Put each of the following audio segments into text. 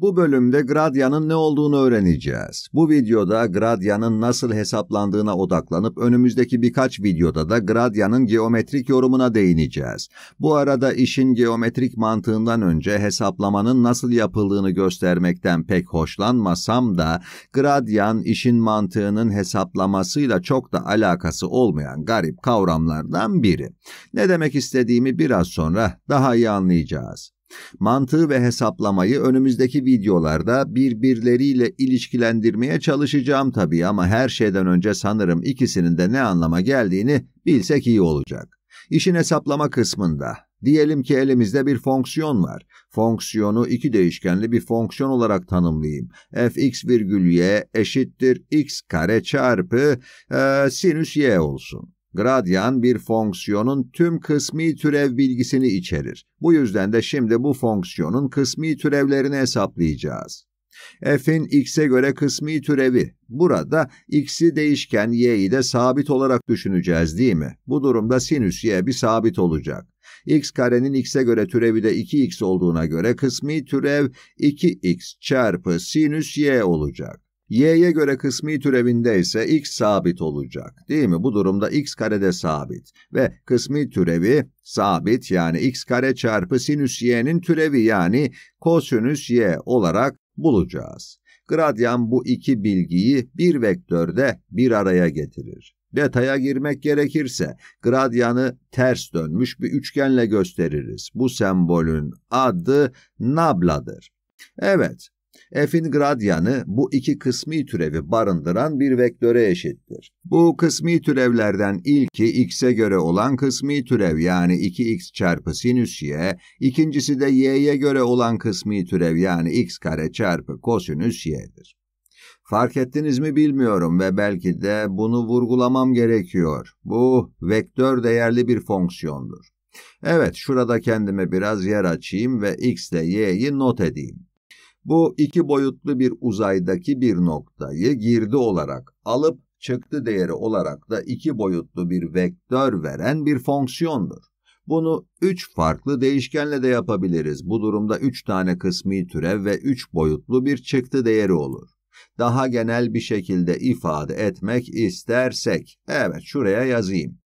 Bu bölümde gradyanın ne olduğunu öğreneceğiz. Bu videoda gradyanın nasıl hesaplandığına odaklanıp önümüzdeki birkaç videoda da gradyanın geometrik yorumuna değineceğiz. Bu arada işin geometrik mantığından önce hesaplamanın nasıl yapıldığını göstermekten pek hoşlanmasam da gradyan işin mantığının hesaplamasıyla çok da alakası olmayan garip kavramlardan biri. Ne demek istediğimi biraz sonra daha iyi anlayacağız. Mantığı ve hesaplamayı önümüzdeki videolarda birbirleriyle ilişkilendirmeye çalışacağım tabii ama her şeyden önce sanırım ikisinin de ne anlama geldiğini bilsek iyi olacak. İşin hesaplama kısmında Diyelim ki elimizde bir fonksiyon var. Fonksiyonu iki değişkenli bir fonksiyon olarak tanımlayayım. fx virgül y eşittir x kare çarpı e, sinüs y olsun. Gradyan bir fonksiyonun tüm kısmi türev bilgisini içerir. Bu yüzden de şimdi bu fonksiyonun kısmi türevlerini hesaplayacağız. f'in x'e göre kısmi türevi. Burada x'i değişken y'yi de sabit olarak düşüneceğiz değil mi? Bu durumda sinüs y bir sabit olacak. x karenin x'e göre türevi de 2x olduğuna göre kısmi türev 2x çarpı sinüs y olacak y'ye göre kısmi türevinde ise x sabit olacak. Değil mi? Bu durumda x karede sabit. Ve kısmi türevi sabit yani x kare çarpı sinüs y'nin türevi yani kosinüs y olarak bulacağız. Gradyan bu iki bilgiyi bir vektörde bir araya getirir. Detaya girmek gerekirse gradyanı ters dönmüş bir üçgenle gösteririz. Bu sembolün adı nabladır. Evet, F'in gradyanı bu iki kısmi türevi barındıran bir vektöre eşittir. Bu kısmi türevlerden ilki x'e göre olan kısmi türev yani 2x çarpı sinüs y, ikincisi de y'ye göre olan kısmi türev yani x kare çarpı kosinüs y'dir. Fark ettiniz mi bilmiyorum ve belki de bunu vurgulamam gerekiyor. Bu vektör değerli bir fonksiyondur. Evet, şurada kendime biraz yer açayım ve x ile y'yi not edeyim. Bu iki boyutlu bir uzaydaki bir noktayı girdi olarak alıp çıktı değeri olarak da iki boyutlu bir vektör veren bir fonksiyondur. Bunu üç farklı değişkenle de yapabiliriz. Bu durumda üç tane kısmi türev ve üç boyutlu bir çıktı değeri olur. Daha genel bir şekilde ifade etmek istersek, evet şuraya yazayım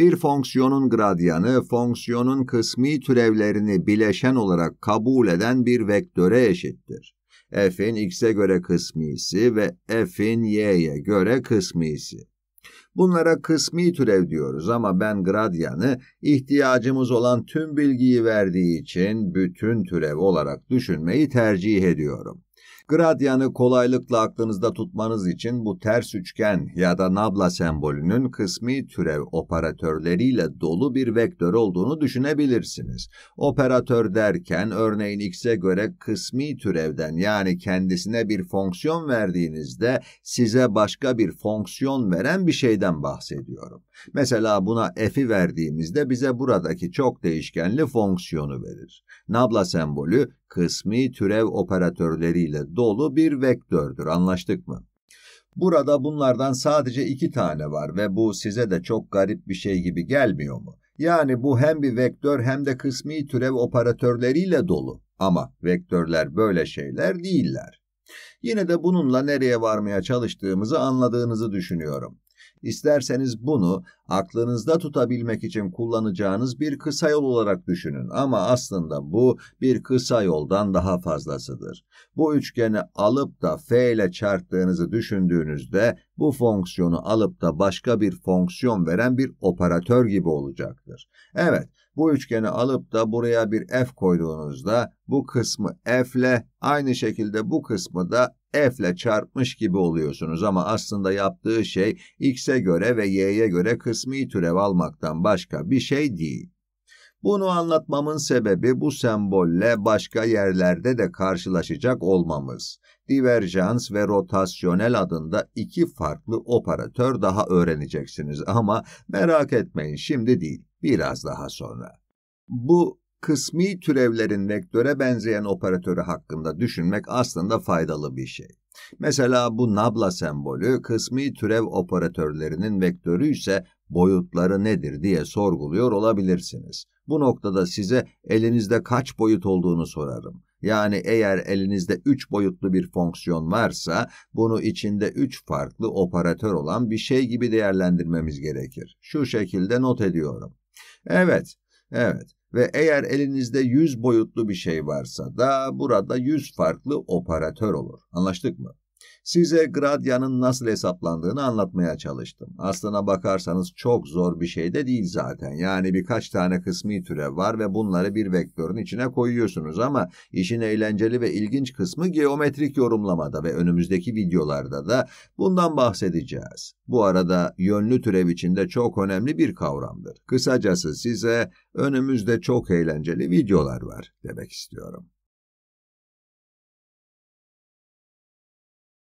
bir fonksiyonun gradyanı, fonksiyonun kısmi türevlerini bileşen olarak kabul eden bir vektöre eşittir. f'in x'e göre kısmisi ve f'in y'ye göre kısmisi. Bunlara kısmi türev diyoruz ama ben gradyanı ihtiyacımız olan tüm bilgiyi verdiği için bütün türev olarak düşünmeyi tercih ediyorum. Gradyanı kolaylıkla aklınızda tutmanız için bu ters üçgen ya da nabla sembolünün kısmi türev operatörleriyle dolu bir vektör olduğunu düşünebilirsiniz. Operatör derken örneğin x'e göre kısmi türevden yani kendisine bir fonksiyon verdiğinizde size başka bir fonksiyon veren bir şeyden bahsediyorum. Mesela buna f'i verdiğimizde bize buradaki çok değişkenli fonksiyonu verir. Nabla sembolü kısmi türev operatörleriyle dolu dolu bir vektördür anlaştık mı? Burada bunlardan sadece iki tane var ve bu size de çok garip bir şey gibi gelmiyor mu? Yani bu hem bir vektör hem de kısmi türev operatörleriyle dolu. Ama vektörler böyle şeyler değiller. Yine de bununla nereye varmaya çalıştığımızı anladığınızı düşünüyorum. İsterseniz bunu aklınızda tutabilmek için kullanacağınız bir kısa yol olarak düşünün ama aslında bu bir kısa yoldan daha fazlasıdır. Bu üçgeni alıp da f ile çarptığınızı düşündüğünüzde bu fonksiyonu alıp da başka bir fonksiyon veren bir operatör gibi olacaktır. Evet, bu üçgeni alıp da buraya bir f koyduğunuzda bu kısmı f ile aynı şekilde bu kısmı da ile çarpmış gibi oluyorsunuz ama aslında yaptığı şey X'e göre ve Y'ye göre kısmi türev almaktan başka bir şey değil. Bunu anlatmamın sebebi bu sembolle başka yerlerde de karşılaşacak olmamız. Diverjans ve rotasyonel adında iki farklı operatör daha öğreneceksiniz ama merak etmeyin şimdi değil, biraz daha sonra. Bu kısmi türevlerin vektöre benzeyen operatörü hakkında düşünmek aslında faydalı bir şey. Mesela bu nabla sembolü kısmi türev operatörlerinin vektörü ise boyutları nedir diye sorguluyor olabilirsiniz. Bu noktada size elinizde kaç boyut olduğunu sorarım. Yani eğer elinizde 3 boyutlu bir fonksiyon varsa bunu içinde 3 farklı operatör olan bir şey gibi değerlendirmemiz gerekir. Şu şekilde not ediyorum. Evet, evet ve eğer elinizde 100 boyutlu bir şey varsa da burada 100 farklı operatör olur. Anlaştık mı? Size gradyanın nasıl hesaplandığını anlatmaya çalıştım. Aslına bakarsanız çok zor bir şey de değil zaten. Yani birkaç tane kısmi türev var ve bunları bir vektörün içine koyuyorsunuz ama işin eğlenceli ve ilginç kısmı geometrik yorumlamada ve önümüzdeki videolarda da bundan bahsedeceğiz. Bu arada yönlü türev içinde çok önemli bir kavramdır. Kısacası size önümüzde çok eğlenceli videolar var demek istiyorum.